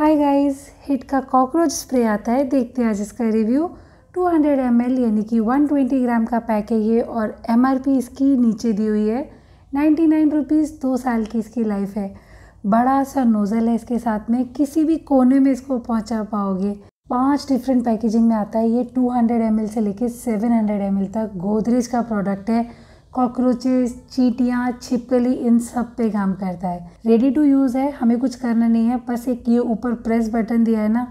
हाय guys Hit का cockroach spray आता है देखते हैं आज इसका रिव्यू 200 हंड्रेड यानी कि 120 ग्राम का पैक है ये और एम इसकी नीचे दी हुई है नाइन्टी नाइन रुपीज़ दो साल की इसकी लाइफ है बड़ा सा नोज़ल है इसके साथ में किसी भी कोने में इसको पहुंचा पाओगे पांच डिफरेंट पैकेजिंग में आता है ये 200 हंड्रेड से लेके 700 हंड्रेड तक गोदरेज का प्रोडक्ट है कॉकरोचेस चीटियाँ छिपकली इन सब पे काम करता है रेडी टू यूज़ है हमें कुछ करना नहीं है बस एक ये ऊपर प्रेस बटन दिया है ना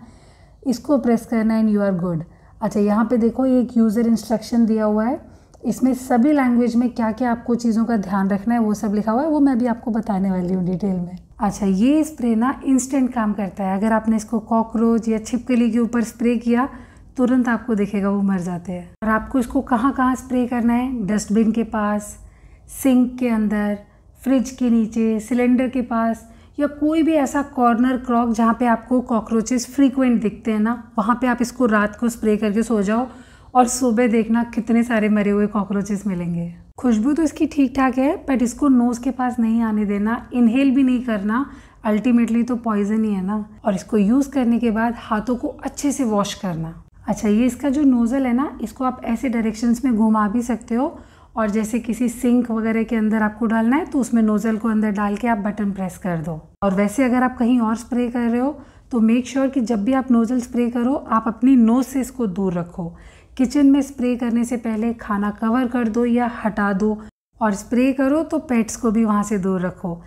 इसको प्रेस करना एंड यू आर गुड अच्छा यहाँ पे देखो ये एक यूज़र इंस्ट्रक्शन दिया हुआ है इसमें सभी लैंग्वेज में क्या क्या आपको चीज़ों का ध्यान रखना है वो सब लिखा हुआ है वो मैं भी आपको बताने वाली हूँ डिटेल में अच्छा ये स्प्रे ना इंस्टेंट काम करता है अगर आपने इसको कॉकरोच या छिपकली के ऊपर स्प्रे किया तुरंत आपको दिखेगा वो मर जाते हैं और आपको इसको कहाँ कहाँ स्प्रे करना है डस्टबिन के पास सिंक के अंदर फ्रिज के नीचे सिलेंडर के पास या कोई भी ऐसा कॉर्नर क्रॉक जहाँ पे आपको कॉकरोचेस फ्रीक्वेंट दिखते हैं ना वहाँ पे आप इसको रात को स्प्रे करके सो जाओ और सुबह देखना कितने सारे मरे हुए कॉकरोचेस मिलेंगे खुशबू तो इसकी ठीक ठाक है बट इसको नोज़ के पास नहीं आने देना इनहेल भी नहीं करना अल्टीमेटली तो पॉइजन ही है ना और इसको यूज़ करने के बाद हाथों को अच्छे से वॉश करना अच्छा ये इसका जो नोज़ल है ना इसको आप ऐसे डायरेक्शंस में घुमा भी सकते हो और जैसे किसी सिंक वगैरह के अंदर आपको डालना है तो उसमें नोज़ल को अंदर डाल के आप बटन प्रेस कर दो और वैसे अगर आप कहीं और स्प्रे कर रहे हो तो मेक श्योर sure कि जब भी आप नोज़ल स्प्रे करो आप अपनी नोज से इसको दूर रखो किचन में स्प्रे करने से पहले खाना कवर कर दो या हटा दो और स्प्रे करो तो पेट्स को भी वहाँ से दूर रखो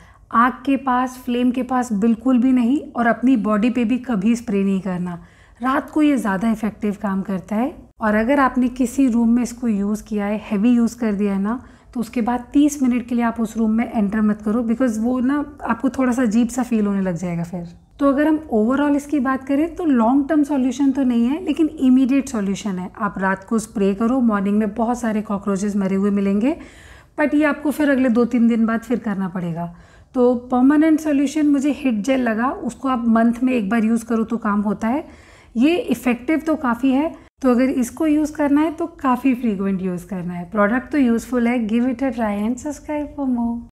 आग के पास फ्लेम के पास बिल्कुल भी नहीं और अपनी बॉडी पे भी कभी स्प्रे नहीं करना रात को ये ज़्यादा इफ़ेक्टिव काम करता है और अगर आपने किसी रूम में इसको यूज़ किया है हैवी यूज़ कर दिया है ना तो उसके बाद 30 मिनट के लिए आप उस रूम में एंटर मत करो बिकॉज वो ना आपको थोड़ा सा अजीब सा फील होने लग जाएगा फिर तो अगर हम ओवरऑल इसकी बात करें तो लॉन्ग टर्म सॉल्यूशन तो नहीं है लेकिन इमीडिएट सॉल्यूशन है आप रात को स्प्रे करो मॉर्निंग में बहुत सारे कॉकरोचेस मरे हुए मिलेंगे बट ये आपको फिर अगले दो तीन दिन बाद फिर करना पड़ेगा तो परमानेंट सॉल्यूशन मुझे हिट जेल लगा उसको आप मंथ में एक बार यूज़ करो तो काम होता है ये इफ़ेक्टिव तो काफ़ी है तो अगर इसको यूज़ करना है तो काफ़ी फ्रीक्वेंट यूज़ करना है प्रोडक्ट तो यूज़फुल है give it a try and subscribe for more